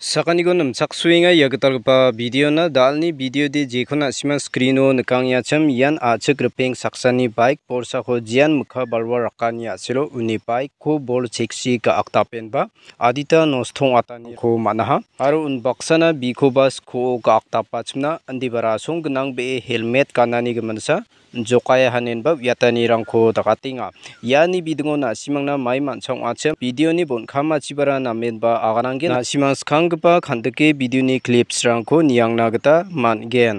cak ya nimchaksoenga ia video na dal·ni video bideode jeko na·sima skrino nikangiachim ian achik ripeng saksani baik bolsako jian mikka balwa rakani a·selo uni baik-ko bol cheksi ga·ak dapenba adita nostong ataniko man·aha aro unbaksana bikoba skoo ga·ak andi indebara songgnang be helmet ganani gimansa jokaya hanenba Yani dakatenga na bidingo na mai man·chang achim bideoni bon·kamachi bara namenba aganangge na·simang skang nikpranggipa kan·dake bidioni klips-rangko niangna gita man·gen.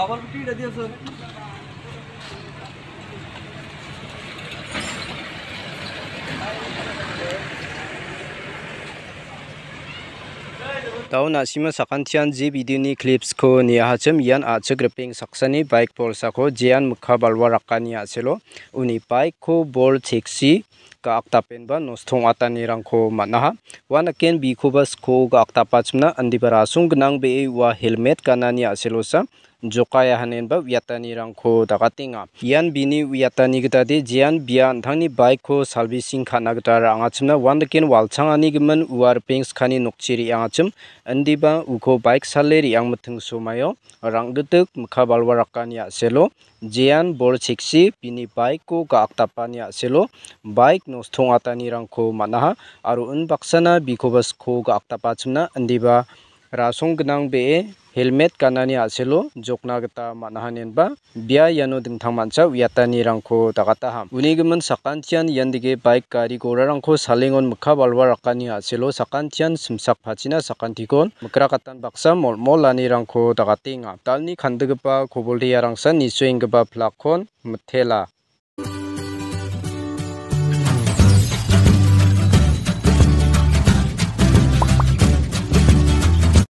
बाबर बिटी डदिया सर Tao nasima sakantian je videoni clipsko niahachim ian achhikripeng saksani bike bolsako jean mikka balwa rakani a·selo uni bike ko bol teksi ga·ak dapenba nostongatanirangko man·aha ua naken bikoba sko ga·ak dapachimna andiba rason gnangbee ua helmet ganani a·selosa jokaya hanen ba wiatani rangko dagatenga ian bini wiatani gitade jian Bian. anthangni bike ko servicing khana gita rangachimna wandaken walchangani gimen uar pings khani nokchiri angachim andiba uko bike saleri ang mathung sumayo. ranggituk mukha balwa rakani aselo jian bor chiksi bini bike ko ka aktapani aselo bike nosthong atani rangko manaha aru unbaksana bikobas ko ka aktapachimna andiba rasong gnang be helmet kanani a·selo jokna gita man·ahanenba bia iano dingtangmancha uatanirangko dakataham unigimin sakantian ian dege baik gari gorarangko salengon mikka balwa rakani a·selo sakantian simsak pachina sakantikon katan baksa rangko molmolanirangko dakatenga dalni kandigipa koboldearangsa nisoenggipa plakon mitela.